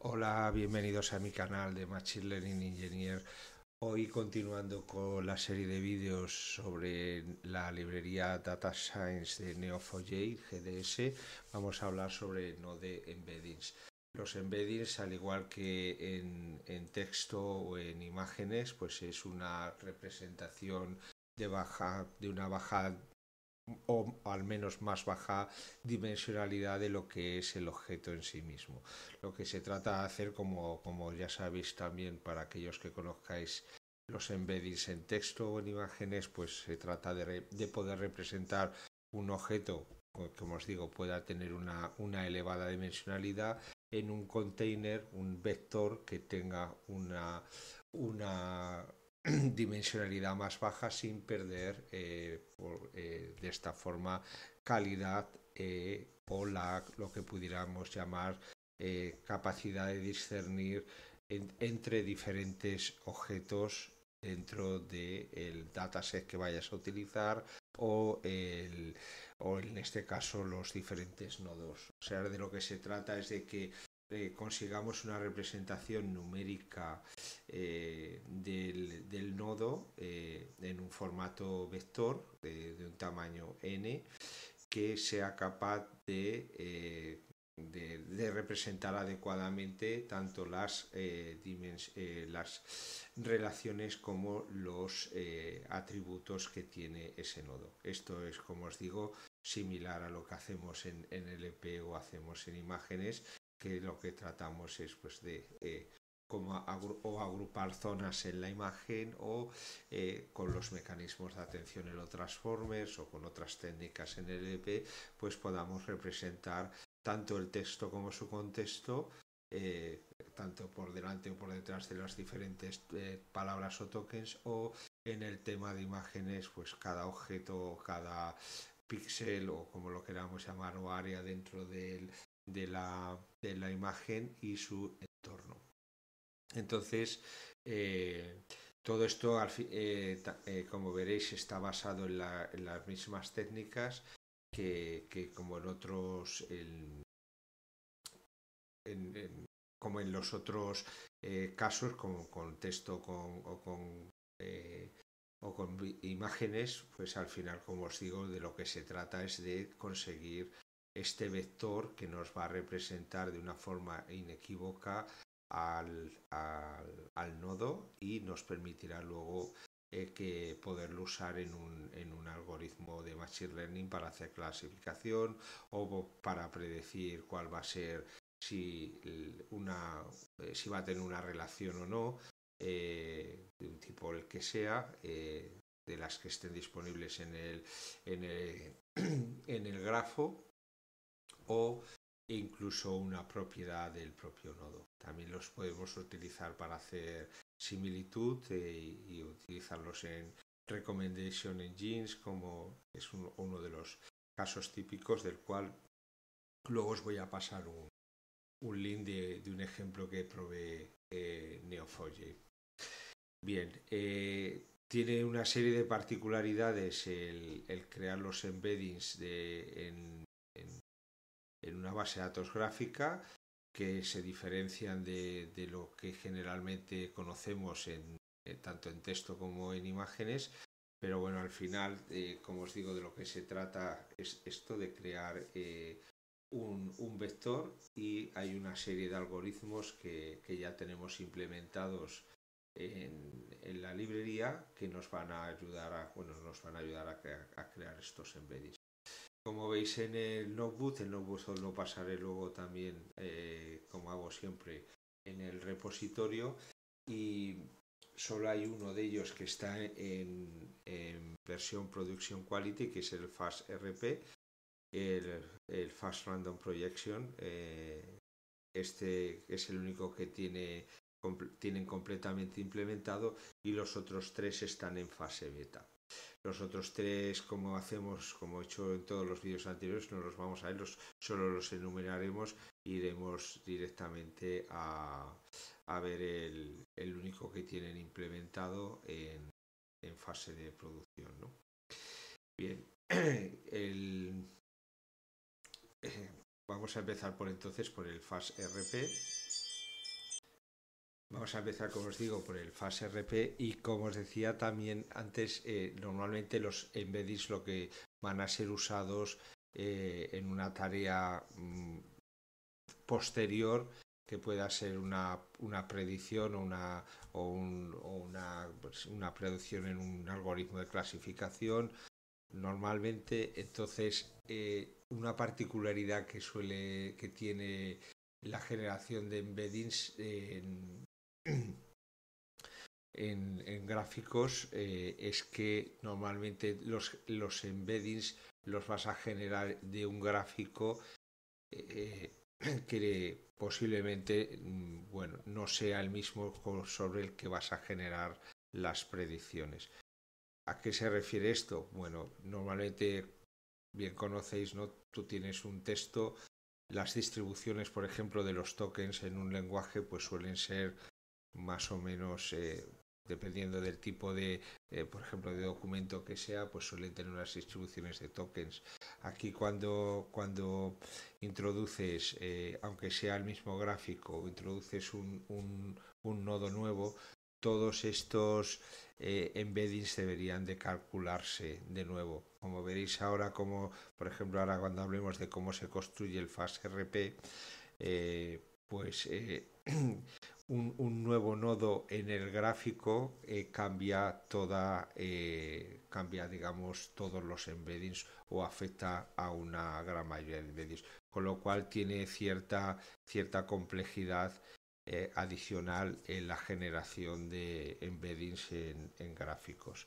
Hola, bienvenidos a mi canal de Machine Learning Engineer. Hoy continuando con la serie de vídeos sobre la librería Data Science de Neo4j GDS, vamos a hablar sobre Node Embeddings. Los embeddings, al igual que en, texto o en imágenes, pues es una representación de, baja, de una baja o al menos más baja dimensionalidad de lo que es el objeto en sí mismo. Lo que se trata de hacer, como, como ya sabéis también para aquellos que conozcáis los embeddings en texto o en imágenes, pues se trata de, poder representar un objeto, como os digo, pueda tener una, una elevada dimensionalidad en un container, un vector que tenga una, una dimensionalidad más baja sin perder eh, eh, de esta forma calidad eh, o la, lo que pudiéramos llamar capacidad de discernir entre diferentes objetos dentro del el dataset que vayas a utilizar o, el, o en este caso los diferentes nodos. O sea, de lo que se trata es de que eh, consigamos una representación numérica eh, del, nodo eh, en un formato vector de, un tamaño n que sea capaz de, representar adecuadamente tanto las, relaciones como los atributos que tiene ese nodo. Esto es, como os digo, similar a lo que hacemos en, en LP o hacemos en imágenes que lo que tratamos es pues de eh, como agrupar zonas en la imagen o eh, con los mecanismos de atención en los transformers o con otras técnicas en el EP, pues podamos representar tanto el texto como su contexto, eh, tanto por delante o por detrás de las diferentes palabras o tokens, o en el tema de imágenes, pues cada objeto, cada píxel o como lo queramos llamar o área dentro del de la, de la imagen y su entorno. Entonces, eh, todo esto, eh, eh, como veréis, está basado en, las mismas técnicas que, como en otros, como en los otros casos, como con texto o con o con imágenes, pues al final, como os digo, de lo que se trata es de conseguir este vector que nos va a representar de una forma inequívoca al, nodo y nos permitirá luego eh, poderlo usar en un, en un, algoritmo de Machine Learning para hacer clasificación o para predecir cuál va a ser si, una, eh, si va a tener una relación o no, eh, de un tipo el que sea, de las que estén disponibles en el, en el, en el grafo o incluso una propiedad del propio nodo. También los podemos utilizar para hacer similitud eh, y utilizarlos en recommendation engines como es uno de los casos típicos del cual luego os voy a pasar un, link de, un ejemplo que provee eh, Bien, eh, tiene una serie de particularidades el, crear los embeddings de, en en una base de datos gráfica que se diferencian de, lo que generalmente conocemos en, eh, tanto en texto como en imágenes. Pero bueno, al final, eh, como os digo, de lo que se trata es esto de crear eh, un, vector y hay una serie de algoritmos que, ya tenemos implementados en, la librería que nos van a ayudar a, bueno, nos van a, ayudar a crear estos embeddings. Como veis en el notebook, el notebook lo pasaré luego también, eh, como hago siempre, en el repositorio. Y solo hay uno de ellos que está en, versión Production Quality, que es el fast el, el Fast Random Projection. Eh, este es el único que tienen completamente implementado y los otros tres están en fase beta. Los otros tres, como hacemos, como he hecho en todos los vídeos anteriores, no los vamos a ver, solo los enumeraremos iremos directamente a, ver el, único que tienen implementado en, fase de producción. Bien, vamos a empezar por entonces por el RP. Vamos a empezar, como os digo, por el fase RP y como os decía también antes, eh, normalmente los embeddings lo que van a ser usados eh, en una tarea mm, posterior que pueda ser una, una predicción o, una, o, un, o una, pues, una predicción en un algoritmo de clasificación. Normalmente, entonces, eh, una particularidad que suele que tiene la generación de embeddings en, en, gráficos eh, es que normalmente los, los embeddings los vas a generar de un gráfico eh, que posiblemente mm, bueno, no sea el mismo sobre el que vas a generar las predicciones. ¿A qué se refiere esto? Bueno, normalmente bien conocéis, ¿no? Tú tienes un texto, las distribuciones, por ejemplo, de los tokens en un lenguaje, pues suelen ser más o menos, eh, dependiendo del tipo de, eh, por ejemplo, de documento que sea, pues suelen tener unas distribuciones de tokens. Aquí cuando, cuando introduces, eh, aunque sea el mismo gráfico, introduces un, nodo nuevo, todos estos embeddings deberían de calcularse de nuevo. Como veréis ahora, como por ejemplo ahora cuando hablemos de cómo se construye el fast eh, pues un, nuevo nodo en el gráfico eh, cambia toda, eh, cambia, digamos, todos los embeddings o afecta a una gran mayoría de embeddings, con lo cual tiene cierta, cierta complejidad eh, adicional en la generación de embeddings en, gráficos.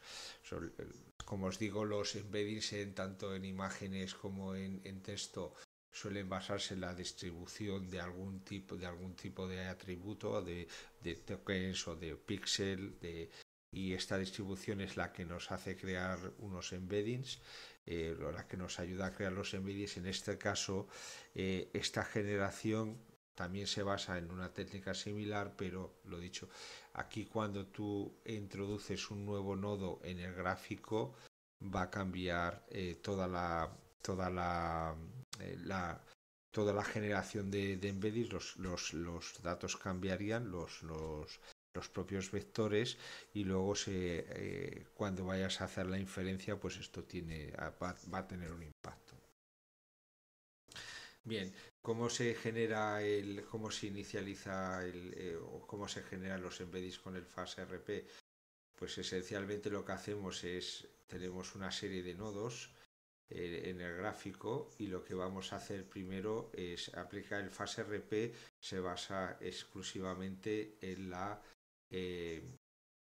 como os digo, los embeddings tanto en imágenes como en texto suelen basarse en la distribución de algún tipo de algún tipo de atributo de, tokens o de pixel y esta distribución es la que nos hace crear unos embeddings eh, la que nos ayuda a crear los embeddings en este caso eh, esta generación también se basa en una técnica similar pero lo dicho aquí cuando tú introduces un nuevo nodo en el gráfico va a cambiar eh, toda la toda la eh, la, toda la generación de, embeddings, los, datos cambiarían, los, propios vectores y luego eh, cuando vayas a hacer la inferencia, pues esto tiene, va, a tener un impacto. Bien, ¿cómo se genera el, cómo se inicializa el, eh, cómo se generan los embeddings con el RP. Pues esencialmente lo que hacemos es, tenemos una serie de nodos en el gráfico y lo que vamos a hacer primero es aplicar el fase RP se basa exclusivamente en la eh,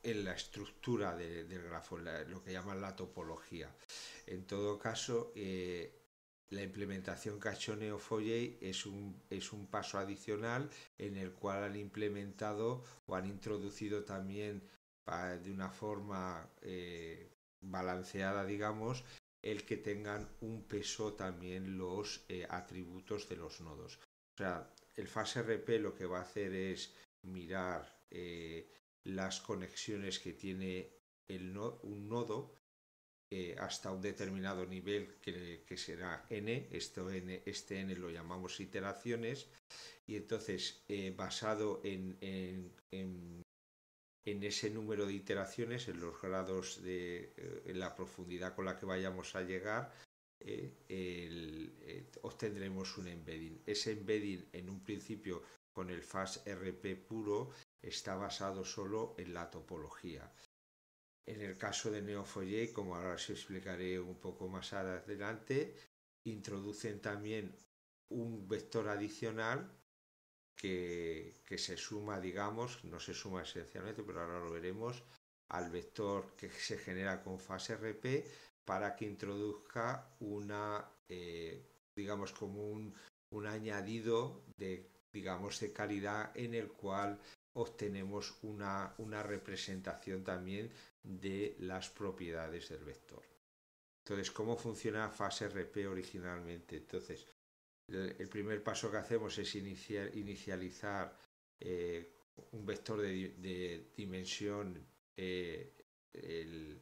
en la estructura del grafo lo que llaman la topología en todo caso eh, la implementación Cachoneo Folley es un, es un paso adicional en el cual han implementado o han introducido también ah, de una forma eh, balanceada, digamos, el que tengan un peso también los eh, atributos de los nodos. O sea, el FASRP lo que va a hacer es mirar eh, las conexiones que tiene el un nodo eh, hasta un determinado nivel que, será n, esto n, este n lo llamamos iteraciones, y entonces basado en en ese número de iteraciones, en los grados de eh, la profundidad con la que vayamos a llegar, eh, eh, obtendremos un embedding. Ese embedding en un principio con el fast RP puro está basado solo en la topología. En el caso de NeoFoyer, como ahora os explicaré un poco más adelante, introducen también un vector adicional que, se suma, digamos, no se suma esencialmente, pero ahora lo veremos, al vector que se genera con fase RP para que introduzca una, eh, digamos, como un, añadido de, digamos, calidad en el cual obtenemos una, una representación también de las propiedades del vector. Entonces, ¿cómo funciona fase RP originalmente? Entonces, el primer paso que hacemos es inicializar eh, un vector de, dimensión, eh, el,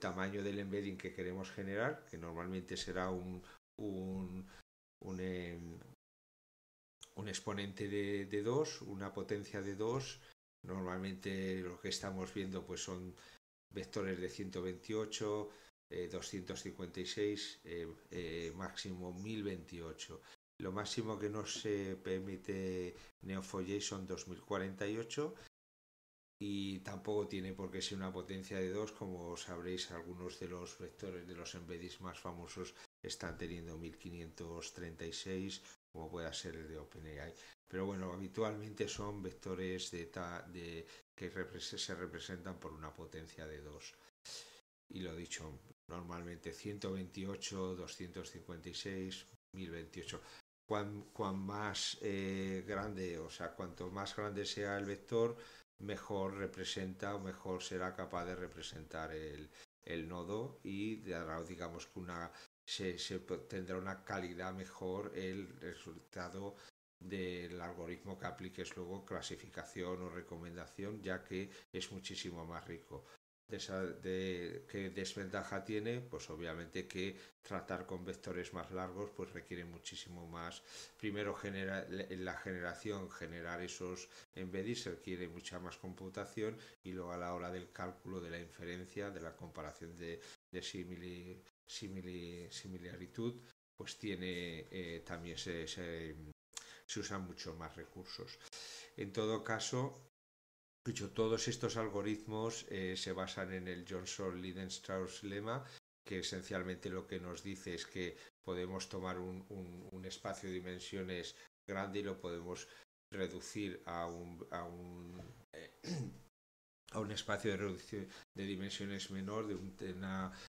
tamaño del embedding que queremos generar, que normalmente será un, un, un, em, exponente de, 2, una potencia de 2. Normalmente lo que estamos viendo pues son vectores de 128, 256, eh, máximo 1028. Lo máximo que no se permite neo son 2048 y tampoco tiene por qué ser una potencia de 2, como sabréis algunos de los vectores de los embeddings más famosos están teniendo 1536, como pueda ser el de OpenAI. Pero bueno, habitualmente son vectores de, que se representan por una potencia de 2. Y lo dicho, normalmente 128, 256, 1028 más eh, grande, o sea, cuanto más grande sea el vector, mejor representa o mejor será capaz de representar el, nodo y digamos, que una, se, se tendrá una calidad mejor el resultado del algoritmo que apliques luego clasificación o recomendación, ya que es muchísimo más rico de, qué desventaja tiene, pues obviamente que tratar con vectores más largos pues requiere muchísimo más. Primero en la generación, generar esos embeddings requiere mucha más computación y luego a la hora del cálculo, de la inferencia, de la comparación de, de simili, simili, similaritud, pues tiene eh, también se, se, usan mucho más recursos. En todo caso, Dicho, todos estos algoritmos eh, se basan en el Johnson lidenstrauss lema, que esencialmente lo que nos dice es que podemos tomar un, espacio de dimensiones grande y lo podemos reducir a un, a un, eh, a un espacio de, de dimensiones menor de, un,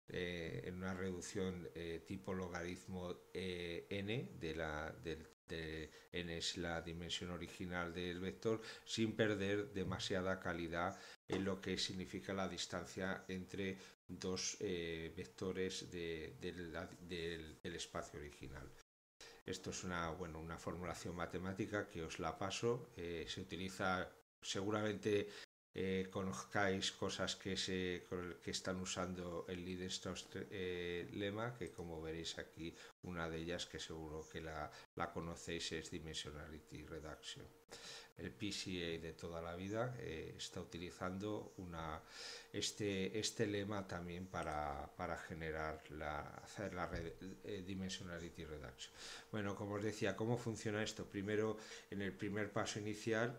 eh, en una reducción tipo logaritmo n de la, del de, este, en es la dimensión original del vector sin perder demasiada calidad en lo que significa la distancia entre dos eh, vectores del, espacio original. Esto es una, formulación matemática que os la paso. Eh, se utiliza seguramente eh, conozcáis cosas que, se, que están usando el lead eh, Lema, que como veréis aquí, una de ellas que seguro que la, la conocéis es Dimensionality Reduction. El PCA de toda la vida eh, está utilizando una, este, este lema también para, para generar la, hacer la eh, Dimensionality Reduction. Bueno, como os decía, ¿cómo funciona esto? Primero, en el primer paso inicial,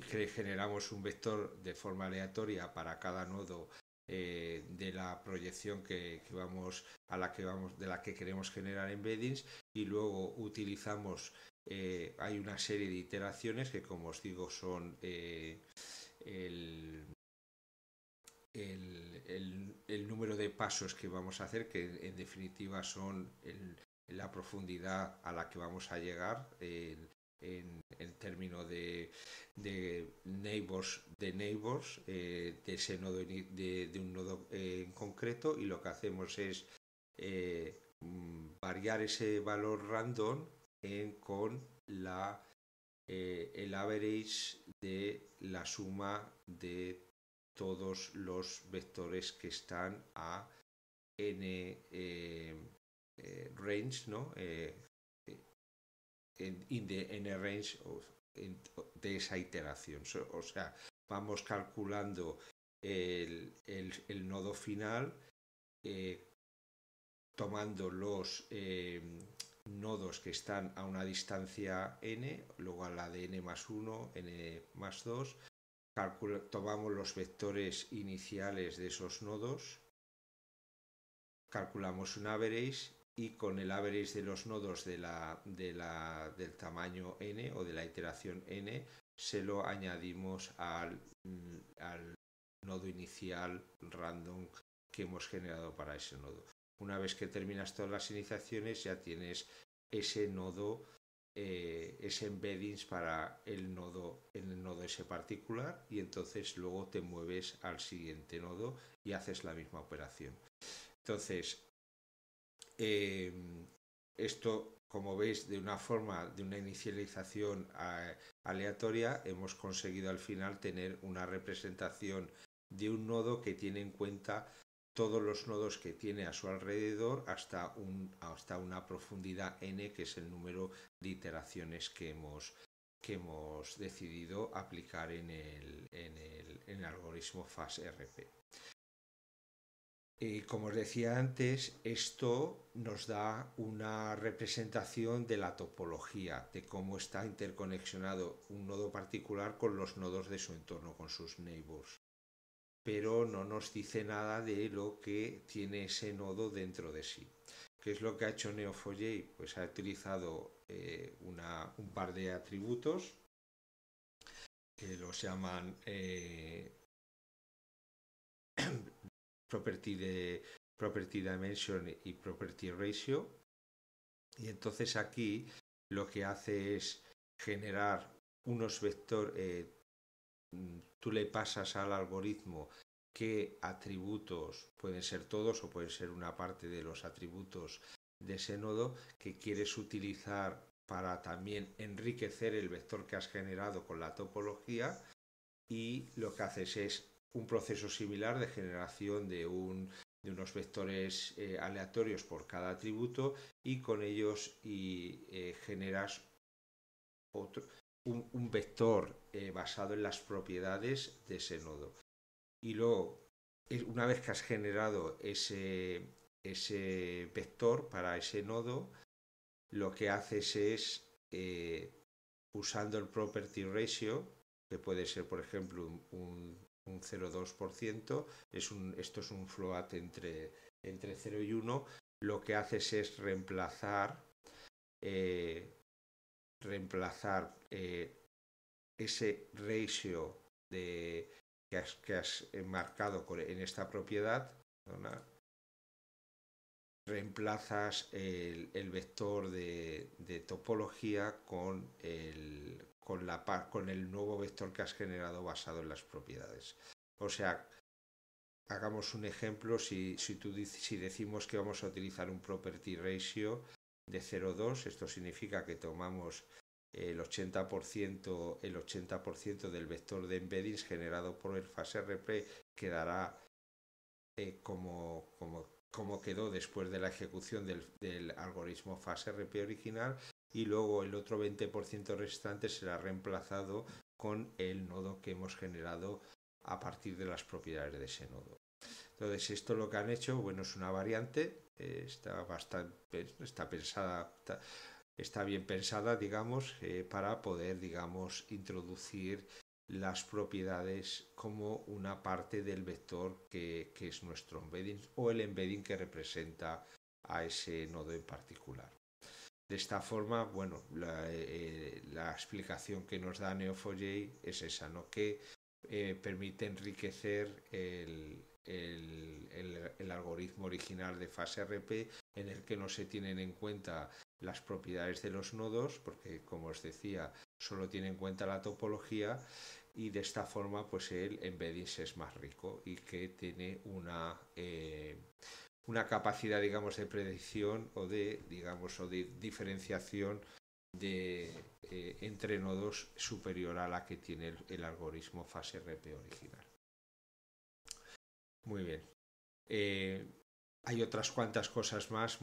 generamos un vector de forma aleatoria para cada nodo eh, de la proyección que, vamos a la que vamos de la que queremos generar embeddings y luego utilizamos eh, hay una serie de iteraciones que como os digo son eh, el, el, el, número de pasos que vamos a hacer que en definitiva son la profundidad a la que vamos a llegar en, términos de, neighbors de neighbors eh, de ese nodo de, un nodo eh, en concreto y lo que hacemos es eh, mm, variar ese valor random con la el average de la suma de todos los vectores que están a n range no en, in the, range de esa iteración. o sea, vamos calculando el, nodo final, eh, tomando los em, nodos que están a una distancia n, luego a la de n más 1, n más 2, tomamos los vectores iniciales de esos nodos, calculamos un average y con el average de los nodos de la, del tamaño n o de la iteración n se lo añadimos mm, al, nodo inicial random que hemos generado para ese nodo. Una vez que terminas todas las iniciaciones ya tienes ese nodo, eh, ese embeddings para el nodo, el nodo ese particular y entonces luego te mueves al siguiente nodo y haces la misma operación. Entonces, eh, esto, como veis, de una forma, de una inicialización eh, aleatoria, hemos conseguido al final tener una representación de un nodo que tiene en cuenta todos los nodos que tiene a su alrededor hasta, una profundidad n, que es el número de iteraciones que hemos, que hemos decidido aplicar en el, en el, en algoritmo eh, como os decía antes, esto nos da una representación de la topología, de cómo está interconexionado un nodo particular con los nodos de su entorno, con sus neighbors. Pero no nos dice nada de lo que tiene ese nodo dentro de sí. ¿Qué es lo que ha hecho Neofolley? Pues ha utilizado eh, un par de atributos que los llaman eh, property, de, property dimension y property ratio. Y entonces aquí lo que hace es generar unos vectores, eh, tú le pasas al algoritmo qué atributos, pueden ser todos o pueden ser una parte de los atributos de ese nodo que quieres utilizar para también enriquecer el vector que has generado con la topología y lo que haces es un proceso similar de generación de, unos vectores eh, aleatorios por cada atributo y con ellos y, eh, generas otro, un, vector eh, basado en las propiedades de ese nodo. Y luego, una vez que has generado ese, ese vector para ese nodo, lo que haces es, usando el property ratio, que puede ser, por ejemplo, un un 0,2%, es un, esto es un float entre, entre 0 y 1, lo que haces es reemplazar, eh, reemplazar eh, ese ratio de, que, has, que marcado en esta propiedad, reemplazas el, vector de, topología con el, con, el nuevo vector que has generado basado en las propiedades. O sea, hagamos un ejemplo, si, decimos que vamos a utilizar un property ratio de 0,2, esto significa que tomamos el 80%, el 80 del vector de embeddings generado por el RP, quedará eh, como, como, quedó después de la ejecución del, algoritmo algoritmo RP original y luego el otro 20% restante será reemplazado con el nodo que hemos generado a partir de las propiedades de ese nodo. Entonces, esto lo que han hecho, bueno, es una variante, eh, está pues, está pensada, está, bien pensada, digamos, eh, para poder, digamos, introducir las propiedades como una parte del vector que es nuestro embedding o el embedding que representa a ese nodo en particular. De esta forma, bueno, la, eh, explicación que nos da Neo4j es esa, ¿no? que eh, permite enriquecer el, algoritmo original de fase RP en el que no se tienen en cuenta las propiedades de los nodos, porque como os decía, solo tiene en cuenta la topología y de esta forma pues el embedding es más rico y que tiene una, eh, una capacidad, digamos, de predicción o de, digamos, o de diferenciación de eh, entre nodos superior a la que tiene el, algoritmo fase RP original. Muy bien. Eh, hay otras cuantas cosas más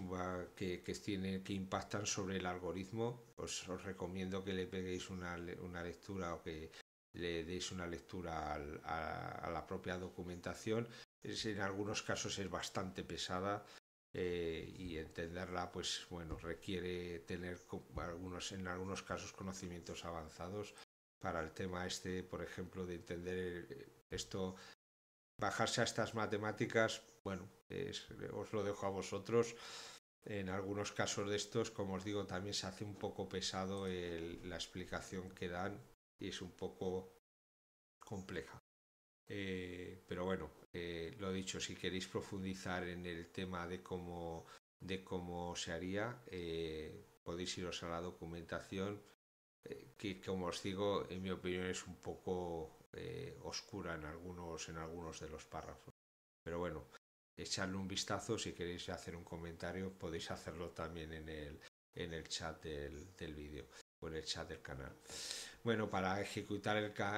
que, que impactan sobre el algoritmo. Os, recomiendo que le peguéis una, lectura o que le deis una lectura a la propia documentación en algunos casos es bastante pesada eh, y entenderla, pues bueno, requiere tener algunos, en algunos casos conocimientos avanzados para el tema este, por ejemplo, de entender eh, esto, bajarse a estas matemáticas, bueno, os lo dejo a vosotros. En algunos casos de estos, como os digo, también se hace un poco pesado la explicación que dan y es un poco compleja. Eh, pero bueno, eh, lo dicho, si queréis profundizar en el tema de cómo, de cómo se haría, eh, podéis iros a la documentación, eh, que como os digo, en mi opinión es un poco oscura en algunos, en algunos de los párrafos. Pero bueno, echadle un vistazo, si queréis hacer un comentario, podéis hacerlo también en el, en el chat del, del vídeo o en el chat del canal. Bueno, para ejecutar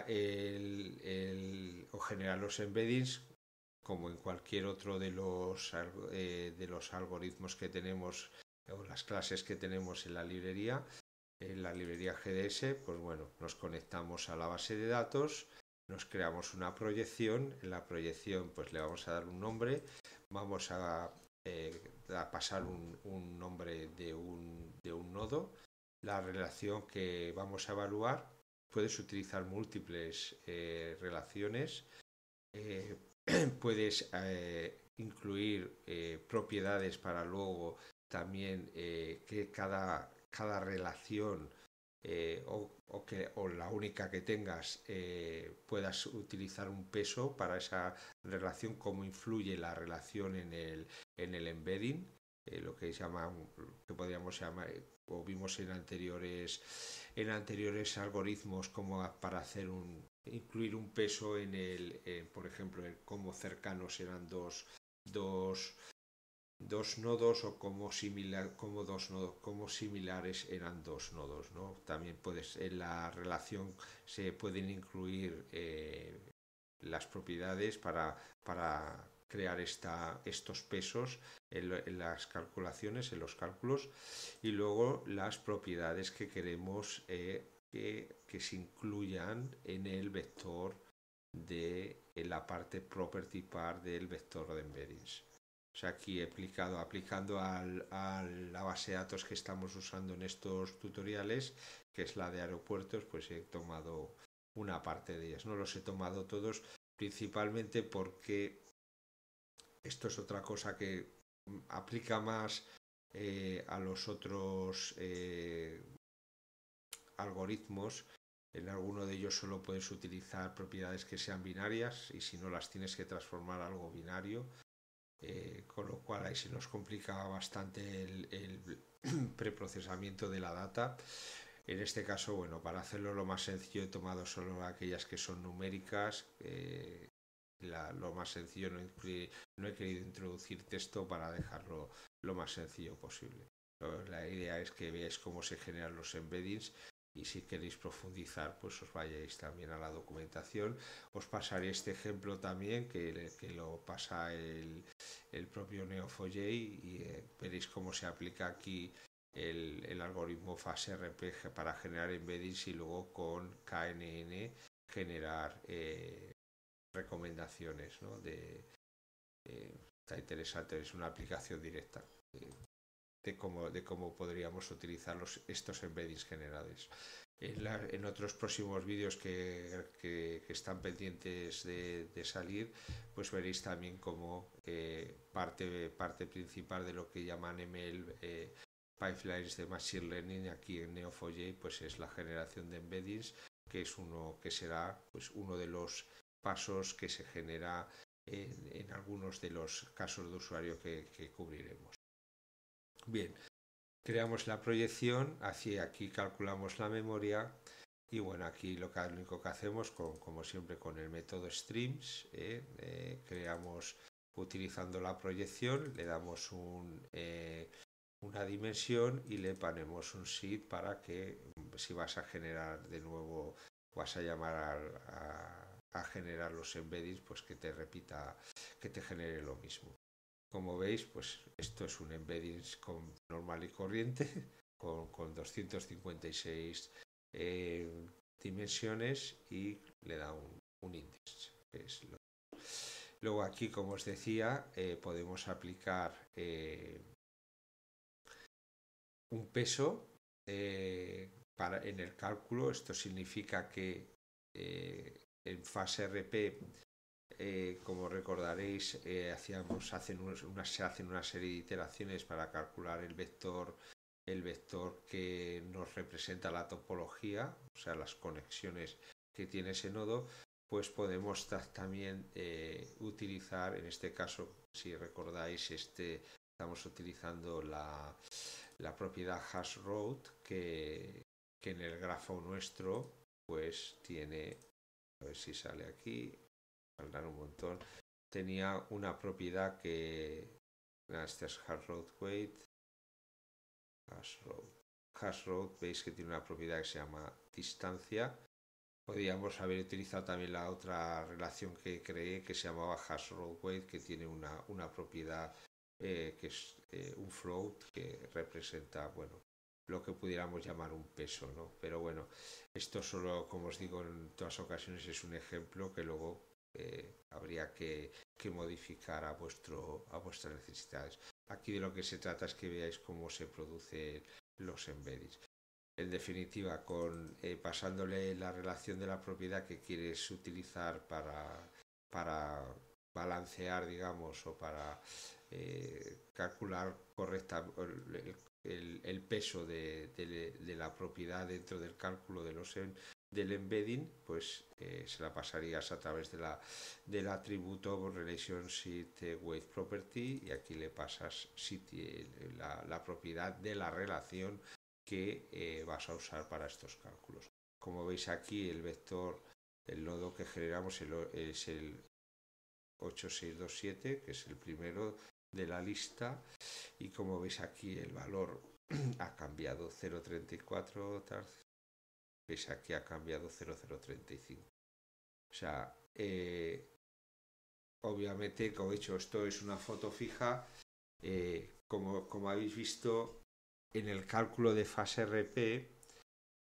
el, o generar los embeddings, como en cualquier otro de los, eh, de los algoritmos que tenemos o las clases que tenemos en la librería, en la librería GDS, pues bueno, nos conectamos a la base de datos, nos creamos una proyección, en la proyección pues le vamos a dar un nombre, vamos a, eh, pasar un, un nombre de un, de un nodo, la relación que vamos a evaluar. Puedes utilizar múltiples eh, relaciones, eh, puedes eh, incluir propiedades para luego también que cada, cada relación o, que, o, la única que tengas puedas utilizar un peso para esa relación, cómo influye la relación en el, en el embedding. lo que llama que podríamos llamar o vimos en anteriores, en anteriores algoritmos como para hacer un, incluir un peso en el, por ejemplo, cómo cercanos eran dos, dos, nodos o cómo, similar, dos nodos, como similares eran dos nodos. ¿no? También puedes, en la relación se pueden incluir eh, las propiedades para, para crear esta, estos pesos en, las calculaciones, en los cálculos, y luego las propiedades que queremos eh, que, se incluyan en el vector de la parte property par del vector de embeddings. O sea, aquí he aplicado, aplicando a la base de datos que estamos usando en estos tutoriales, que es la de aeropuertos, pues he tomado una parte de ellas. No los he tomado todos, principalmente porque esto es otra cosa que mm, aplica más eh, a los otros eh, algoritmos. En alguno de ellos solo puedes utilizar propiedades que sean binarias y si no las tienes que transformar a algo binario. Eh, con lo cual ahí se nos complica bastante el, preprocesamiento de la data. En este caso, bueno, para hacerlo lo más sencillo he tomado solo aquellas que son numéricas, lo más sencillo. No he, querido introducir texto para dejarlo lo más sencillo posible. La idea es que veáis cómo se generan los embeddings y si queréis profundizar, pues os vayáis también a la documentación. Os pasaré este ejemplo también, que, lo pasa el, el propio j y eh, veréis cómo se aplica aquí el, algoritmo fase RPG para generar embeddings y luego con KNN generar eh, recomendaciones, ¿no? De, eh, está interesante, es una aplicación directa de, eh, de, cómo, de cómo podríamos utilizar los, estos embeddings generales. En, en otros próximos vídeos que, que, están pendientes de, salir, pues veréis también como eh, parte, parte principal de lo que llaman ML Pipelines de Machine Learning aquí en Neo4j, pues es la generación de embeddings, que es uno que será pues uno de los pasos que se genera en, algunos de los casos de usuario que, cubriremos. Bien, creamos la proyección, así aquí calculamos la memoria y bueno, aquí lo, que, único que hacemos, con, como siempre con el método streams, ¿eh? Eh, creamos utilizando la proyección, le damos eh, una dimensión y le ponemos un seed para que si vas a generar de nuevo, vas a llamar a a generar los embeddings, pues que te repita, que te genere lo mismo. Como veis, pues esto es un embeddings con normal y corriente, con, 256 eh, dimensiones y le da un, índice. Luego aquí, como os decía, eh, podemos aplicar eh, un peso para, en el cálculo. Esto significa que en fase RP, eh, como recordaréis, eh, hacíamos, se hacen una serie de iteraciones para calcular el vector, el vector que nos representa la topología, o sea, las conexiones que tiene ese nodo, pues podemos también eh, utilizar, en este caso, si recordáis, este, estamos utilizando la, propiedad hash road que, que en el grafo nuestro pues tiene a ver si sale aquí. Faltan un montón. Tenía una propiedad que. Este es Hard Road Weight. Road. Road, veis que tiene una propiedad que se llama distancia. Podríamos haber utilizado también la otra relación que creé que se llamaba hash road weight, que tiene una, una propiedad eh, que es eh, un float que representa bueno, lo que pudiéramos llamar un peso, ¿no? Pero bueno, esto solo, como os digo en todas ocasiones, es un ejemplo que luego eh, habría que, modificar a, vuestro, a vuestras necesidades. Aquí de lo que se trata es que veáis cómo se producen los embeddings. En definitiva, con, eh, pasándole la relación de la propiedad que quieres utilizar para, para balancear, digamos, o para eh, calcular correctamente el, peso de, la propiedad dentro del cálculo de los, del embedding, pues eh, se la pasarías a través de la, del atributo relationship eh, weight property y aquí le pasas eh, la, la propiedad de la relación que vas a usar para estos cálculos. Como veis aquí, el vector, el nodo que generamos es el 8627, que es el primero de la lista y como veis aquí el valor ha cambiado 0.34 veis aquí ha cambiado 0.035 o sea eh, obviamente como he dicho esto es una foto fija eh, como, como habéis visto en el cálculo de fase RP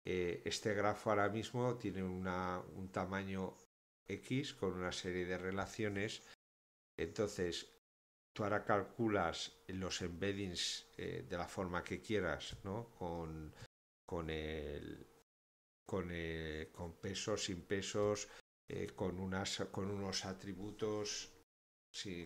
eh, este grafo ahora mismo tiene una, un tamaño X con una serie de relaciones entonces Tú ahora calculas los embeddings eh, de la forma que quieras, ¿no? Con, el, eh, con, pesos, sin pesos, eh, con, unos atributos,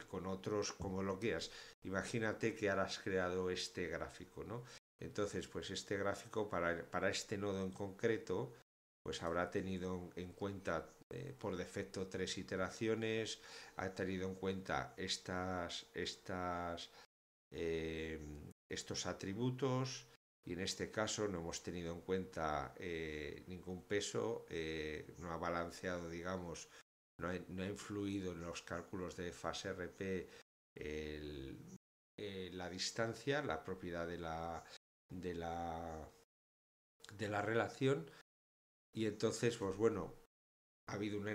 con otros, como lo quieras. Imagínate que ahora has creado este gráfico, ¿no? Entonces, pues este gráfico para, para este nodo en concreto, pues habrá tenido en cuenta eh, por defecto tres iteraciones, ha tenido en cuenta estas, estas, eh, estos atributos y en este caso no hemos tenido en cuenta eh, ningún peso, no ha balanceado, digamos, no ha, no ha, influido en los cálculos de fase RP la distancia, la propiedad de la, de la, de la relación. Y entonces, pues bueno, ha habido una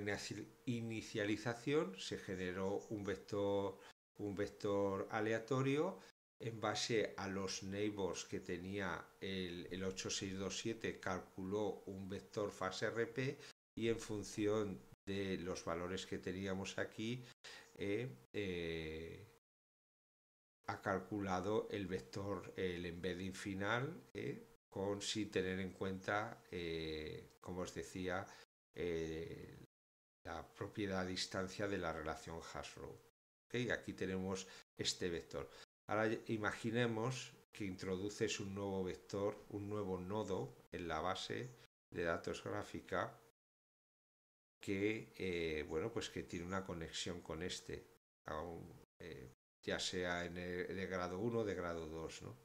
inicialización, se generó un vector, un vector aleatorio en base a los neighbors que tenía el, 8627 calculó un vector fase RP y en función de los valores que teníamos aquí eh, eh, ha calculado el vector, el embedding final eh, con sin tener en cuenta, como os decía, eh, la propiedad distancia de la relación hash Aquí tenemos este vector. Ahora imaginemos que introduces un nuevo vector, un nuevo nodo en la base de datos gráfica que eh, bueno pues que tiene una conexión con este eh, ya sea en de grado 1 o de grado 2 ¿no?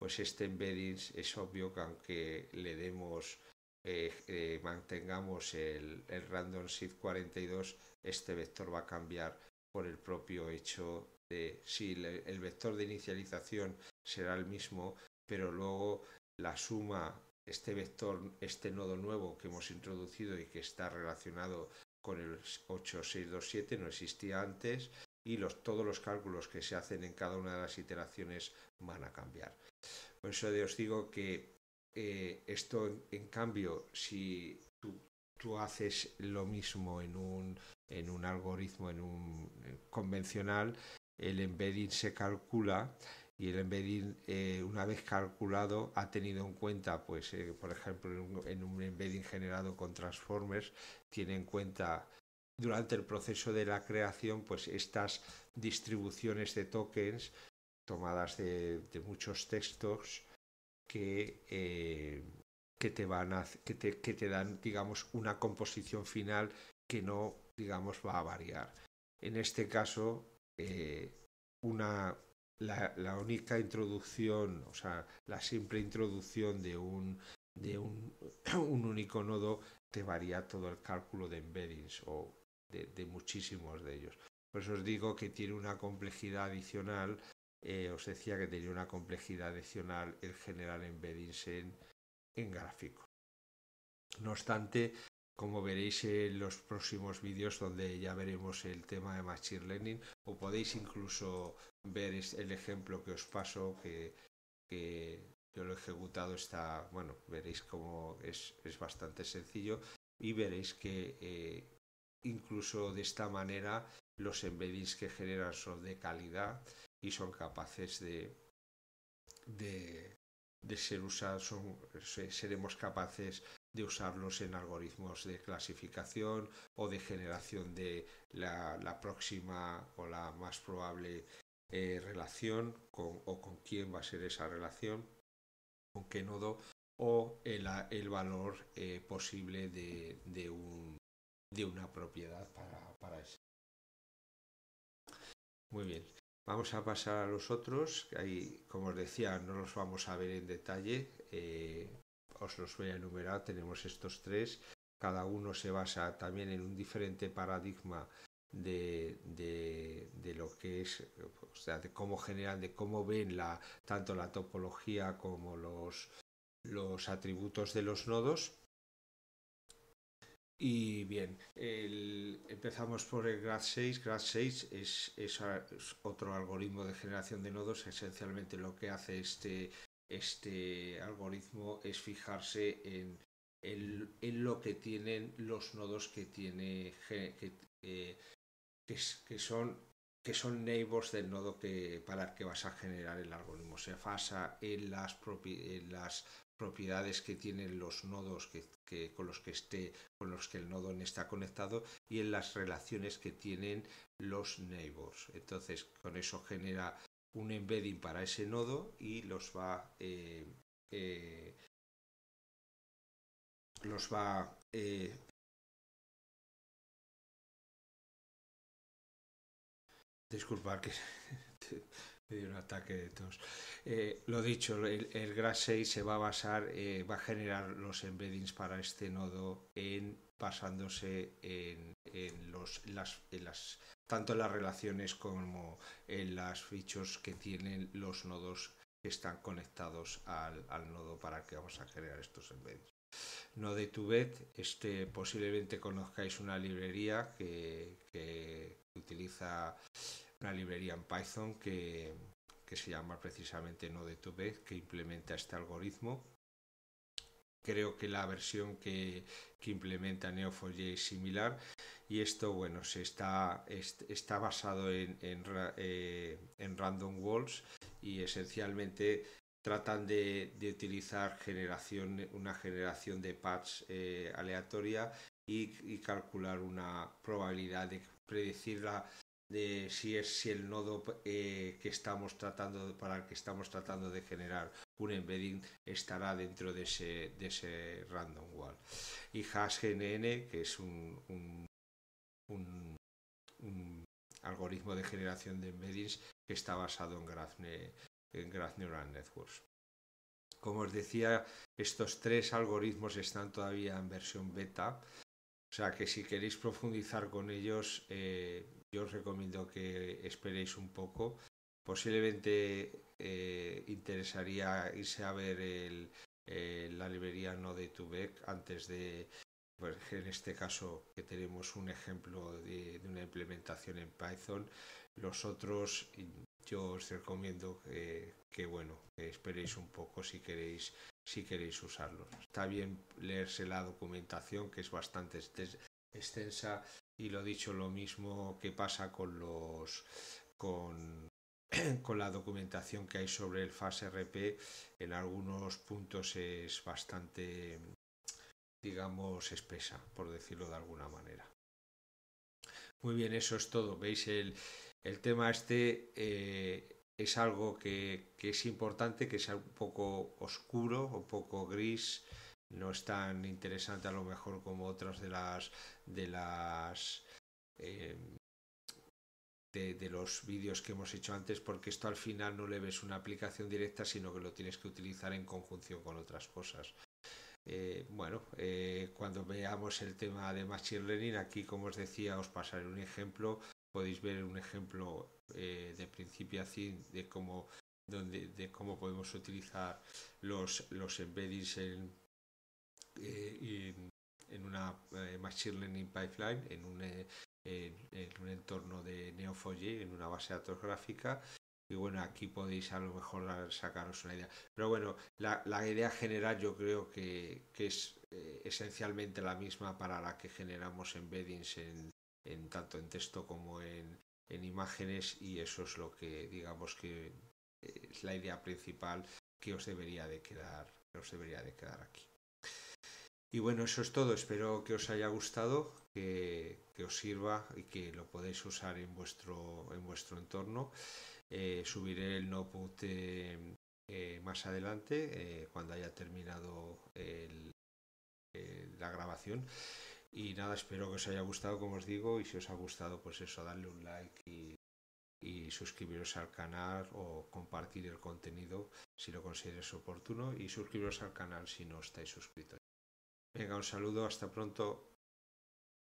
pues este embeddings es obvio que aunque le demos eh, eh, mantengamos el, random seed 42, este vector va a cambiar por el propio hecho de si el, el vector de inicialización será el mismo, pero luego la suma, este vector, este nodo nuevo que hemos introducido y que está relacionado con el 8627, no existía antes, y los, todos los cálculos que se hacen en cada una de las iteraciones van a cambiar. Por eso os digo que eh, esto, en cambio, si tú, haces lo mismo en un, algoritmo, en un eh, convencional, el embedding se calcula y el embedding eh, una vez calculado ha tenido en cuenta pues por ejemplo en un, embedding generado con transformers tiene en cuenta durante el proceso de la creación pues estas distribuciones de tokens tomadas de muchos textos eh, que, te van que te, que te dan, digamos, una composición final que no, digamos, va a variar. En este caso, eh, una, la, única introducción, o sea, la simple introducción de un, de un, un único nodo te varía todo el cálculo de embeddings o de, de, muchísimos de ellos. Por eso os digo que tiene una complejidad adicional eh, os decía que tenía una complejidad adicional el general embeddings en, en gráfico. No obstante, como veréis en los próximos vídeos donde ya veremos el tema de Machine Learning o podéis incluso ver el ejemplo que os paso que, yo lo he ejecutado está, bueno, veréis cómo es, bastante sencillo y veréis que eh, incluso de esta manera los embeddings que generan son de calidad y son capaces de, ser usados, seremos capaces de usarlos en algoritmos de clasificación o de generación de la, próxima o la más probable eh, relación o con quién va a ser esa relación, con qué nodo o el, valor eh, posible de, una propiedad para, ese eso. Muy bien. Vamos a pasar a los otros, ahí, como os decía, no los vamos a ver en detalle, eh, os los voy a enumerar, tenemos estos tres, cada uno se basa también en un diferente paradigma de, lo que es, o sea, de cómo generan, de cómo ven la, tanto la topología como los, los atributos de los nodos y bien, empezamos por el grad 6. grad 6 es, es, otro algoritmo de generación de nodos. Esencialmente lo que hace este, este algoritmo es fijarse en, en, lo que tienen los nodos que tiene que, que, son que son neighbors del nodo que para el que vas a generar el algoritmo. Se basa en las, en las propiedades que tienen los nodos que, que, con los que esté con los que el nodo está conectado y en las relaciones que tienen los neighbors entonces con eso genera un embedding para ese nodo y los va eh, eh los va eh, disculpar que un ataque de todos eh, lo dicho, el, GRASS 6 se va a basar, eh, va a generar los embeddings para este nodo en basándose en, en los, las, en las, tanto en las relaciones como en las fichos que tienen los nodos que están conectados al, nodo para que vamos a generar estos embeddings. Node2Bet, este, posiblemente conozcáis una librería que, que utiliza una librería en Python que, se llama precisamente Node2Bed, que implementa este algoritmo. Creo que la versión que, implementa Neo4j es similar y esto, bueno, se está, está basado en, eh, Random Walls y esencialmente tratan de, utilizar una generación de paths eh, aleatoria y, calcular una probabilidad de predecirla de si es si el nodo eh, que estamos tratando para el que estamos tratando de generar un embedding estará dentro de ese, random wall y hashGNN que es un, algoritmo de generación de embeddings que está basado en graph, en graph neural networks como os decía estos tres algoritmos están todavía en versión beta o sea que si queréis profundizar con ellos, eh, yo os recomiendo que esperéis un poco. Posiblemente eh, interesaría irse a ver eh, la librería no de vec antes de, pues en este caso que tenemos un ejemplo de, una implementación en Python. Los otros yo os recomiendo que, bueno, que esperéis un poco si queréis si queréis usarlo. Está bien leerse la documentación que es bastante extensa y lo dicho lo mismo que pasa con los con, con la documentación que hay sobre el RP en algunos puntos es bastante digamos espesa por decirlo de alguna manera. Muy bien, eso es todo. Veis el, el tema este eh, es algo que, es importante, que sea un poco oscuro, un poco gris, no es tan interesante a lo mejor como otras de las de las eh, de, los vídeos que hemos hecho antes, porque esto al final no le ves una aplicación directa, sino que lo tienes que utilizar en conjunción con otras cosas. Eh, bueno, eh, cuando veamos el tema de Machine Learning, aquí como os decía, os pasaré un ejemplo podéis ver un ejemplo eh, de principio a de cómo, donde, de cómo podemos utilizar los, los embeddings en, eh, en, una eh, Machine Learning Pipeline, en un, en, un entorno de Neo4j, en una base de datos gráfica. Y bueno, aquí podéis a lo mejor sacaros una idea. Pero bueno, la, la idea general yo creo que, que es esencialmente la misma para la que generamos embeddings en, en tanto en texto como en, imágenes y eso es lo que digamos que eh, es la idea principal que os debería de quedar, que os debería de quedar aquí. Y bueno, eso es todo. Espero que os haya gustado, que, os sirva y que lo podéis usar en vuestro, en vuestro entorno. Eh, subiré el notebook eh, más adelante, cuando haya terminado la grabación. Y nada, espero que os haya gustado, como os digo, y si os ha gustado, pues eso, darle un like y, suscribiros al canal o compartir el contenido si lo consideres oportuno y suscribiros al canal si no estáis suscritos. Venga, un saludo, hasta pronto.